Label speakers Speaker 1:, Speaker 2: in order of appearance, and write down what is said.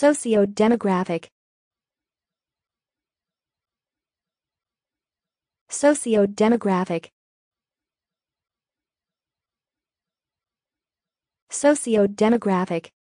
Speaker 1: Socio-demographic Socio-demographic Socio-demographic